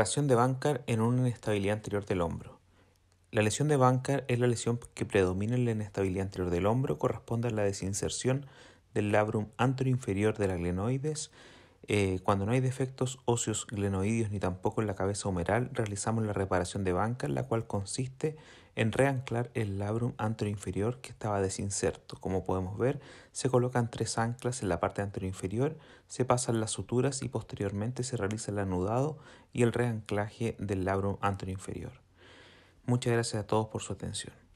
Lesión de Bancar en una inestabilidad anterior del hombro. La lesión de Bancar es la lesión que predomina en la inestabilidad anterior del hombro, corresponde a la desinserción del labrum inferior de la glenoides eh, cuando no hay defectos óseos glenoidios ni tampoco en la cabeza humeral, realizamos la reparación de banca, la cual consiste en reanclar el labrum inferior que estaba desinserto. Como podemos ver, se colocan tres anclas en la parte inferior, se pasan las suturas y posteriormente se realiza el anudado y el reanclaje del labrum inferior. Muchas gracias a todos por su atención.